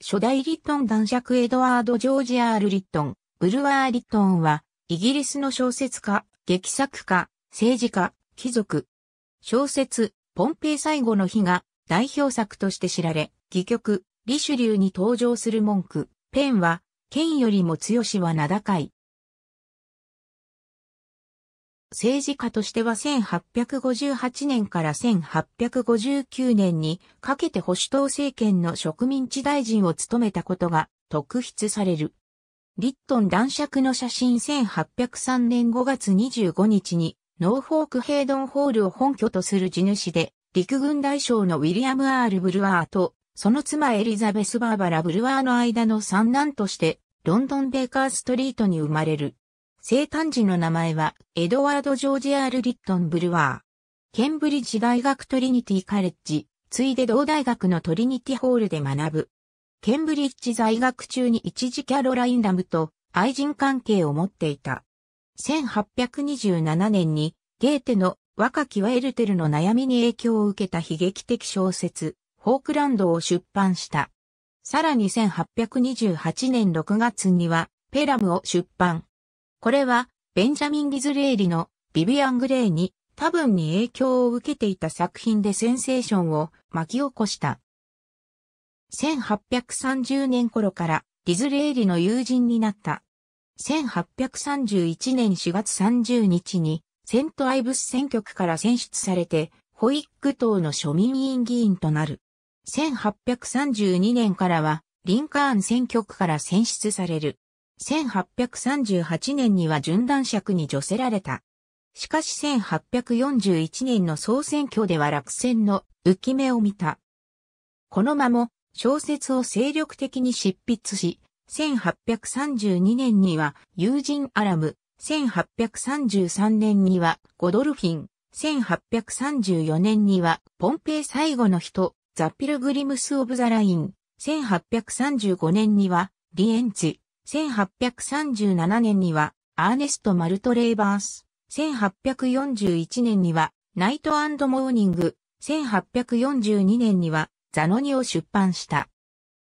初代リットン男爵エドワード・ジョージ・アール・リットン、ブルワー・リットンは、イギリスの小説家、劇作家、政治家、貴族。小説、ポンペイ最後の日が代表作として知られ、戯曲、リシュリューに登場する文句、ペンは、剣よりも強しは名高い、政治家としては1858年から1859年にかけて保守党政権の植民地大臣を務めたことが特筆される。リットン男爵の写真1803年5月25日にノーフォークヘイドンホールを本拠とする地主で陸軍大将のウィリアム・アール・ブルワーとその妻エリザベス・バーバラ・ブルワーの間の三男としてロンドン・ベーカーストリートに生まれる。生誕時の名前は、エドワード・ジョージ・アール・リットン・ブルワー。ケンブリッジ大学トリニティ・カレッジ、ついで同大学のトリニティホールで学ぶ。ケンブリッジ在学中に一時キャロライン・ラムと愛人関係を持っていた。1827年にゲーテの若きワエルテルの悩みに影響を受けた悲劇的小説、フォークランドを出版した。さらに1828年6月にはペラムを出版。これは、ベンジャミン・ディズレーリのビビアン・グレイに多分に影響を受けていた作品でセンセーションを巻き起こした。1830年頃からディズレーリの友人になった。1831年4月30日にセントアイブス選挙区から選出されて、ホイッグ党の庶民委員議員となる。1832年からは、リンカーン選挙区から選出される。1838年には順断尺に除せられた。しかし1841年の総選挙では落選の浮き目を見た。この間も小説を精力的に執筆し、1832年には友人アラム、1833年にはゴドルフィン、1834年にはポンペイ最後の人、ザ・ピルグリムス・オブ・ザ・ライン、1835年にはリエンツ、1837年には、アーネスト・マルトレイバース。1841年には、ナイトモーニング。1842年には、ザノニを出版した。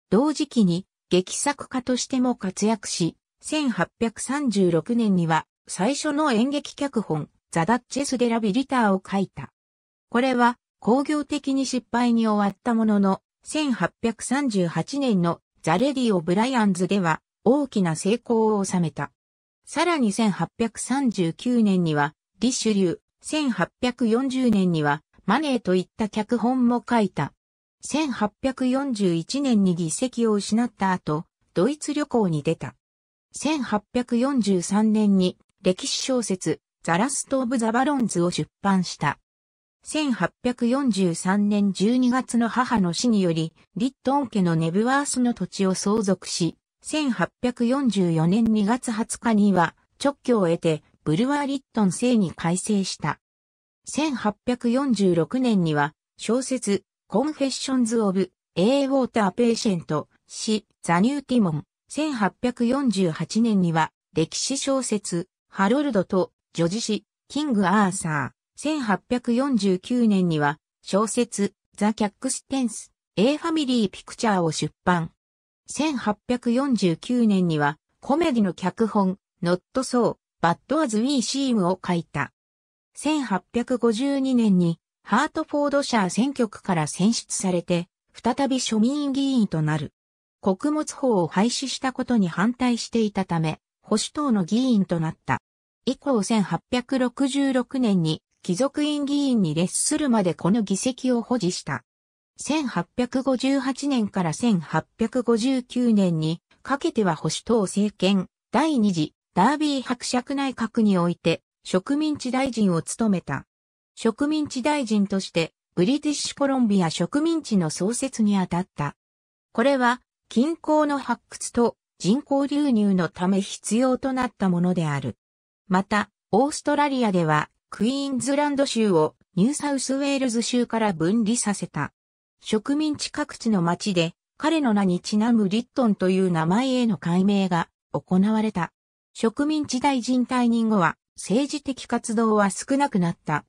同時期に、劇作家としても活躍し、1836年には、最初の演劇脚本、ザ・ダッチェス・デ・ラビリターを書いた。これは、工業的に失敗に終わったものの、1838年のザ・レディオ・ブライアンズでは、大きな成功を収めた。さらに1839年には、リシュリュー、1840年には、マネーといった脚本も書いた。1841年に議席を失った後、ドイツ旅行に出た。1843年に歴史小説、ザラスト・オブ・ザ・バロンズを出版した。1843年12月の母の死により、リットン家のネブワースの土地を相続し、1844年2月20日には、直居を得て、ブルワーリットン制に改正した。1846年には、小説、コンフェッションズ・オブ・エー・ウォーター・ペーシェント、詩、ザ・ニューティモン。1848年には、歴史小説、ハロルドと、女児誌、キング・アーサー。1849年には、小説、ザ・キャックステンス、A ファミリー・ピクチャーを出版。1849年にはコメディの脚本、ノットソー、バッドアズ・ウィー・シームを書いた。1852年にハートフォードシャー選挙区から選出されて、再び庶民議員となる。穀物法を廃止したことに反対していたため、保守党の議員となった。以降1866年に貴族院議員に列するまでこの議席を保持した。1858年から1859年にかけては保守党政権第二次ダービー伯爵内閣において植民地大臣を務めた。植民地大臣としてブリティッシュコロンビア植民地の創設にあたった。これは近郊の発掘と人口流入のため必要となったものである。また、オーストラリアではクイーンズランド州をニューサウスウェールズ州から分離させた。植民地各地の町で、彼の名にちなむリットンという名前への改名が行われた。植民地大臣退任後は、政治的活動は少なくなった。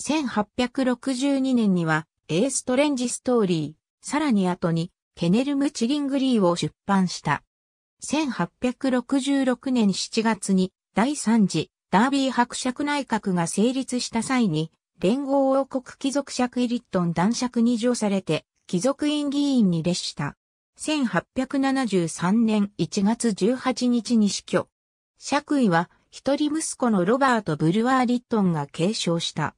1862年には、エーストレンジストーリー、さらに後に、ケネルム・チリングリーを出版した。1866年7月に、第3次、ダービー伯爵内閣が成立した際に、連合王国貴族爵イリットン男爵に乗されて、貴族院議員に列した。1873年1月18日に死去。爵位は、一人息子のロバート・ブルワー・リットンが継承した。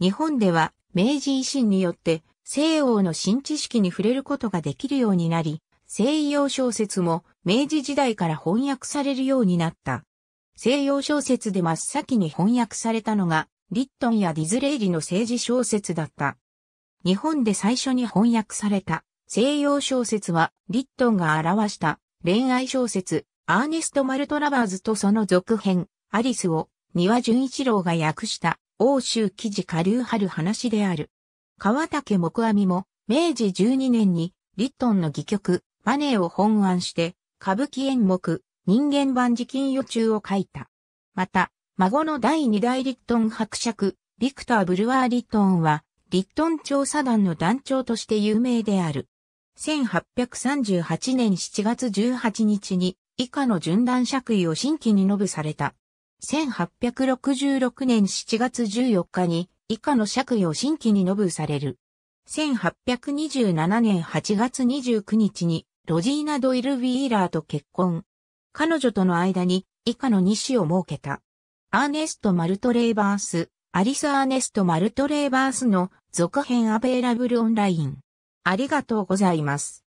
日本では、明治維新によって、西欧の新知識に触れることができるようになり、西洋小説も明治時代から翻訳されるようになった。西洋小説で真っ先に翻訳されたのがリットンやディズレイリの政治小説だった。日本で最初に翻訳された西洋小説はリットンが表した恋愛小説アーネスト・マルトラバーズとその続編アリスを庭純一郎が訳した欧州記事下流春話である。川竹木阿弥も明治12年にリットンの戯曲マネーを本案して歌舞伎演目人間版時金予中を書いた。また、孫の第二代リットン伯爵、ビクター・ブルワー・リットンは、リットン調査団の団長として有名である。1838年7月18日に、以下の順断爵位を新規に述ブされた。1866年7月14日に、以下の爵位を新規に述ブされる。1827年8月29日に、ロジーナ・ドイル・ウィーラーと結婚。彼女との間に、以下の2子を設けた。アーネスト・マルトレーバース、アリス・アーネスト・マルトレーバースの続編アベイラブルオンライン。ありがとうございます。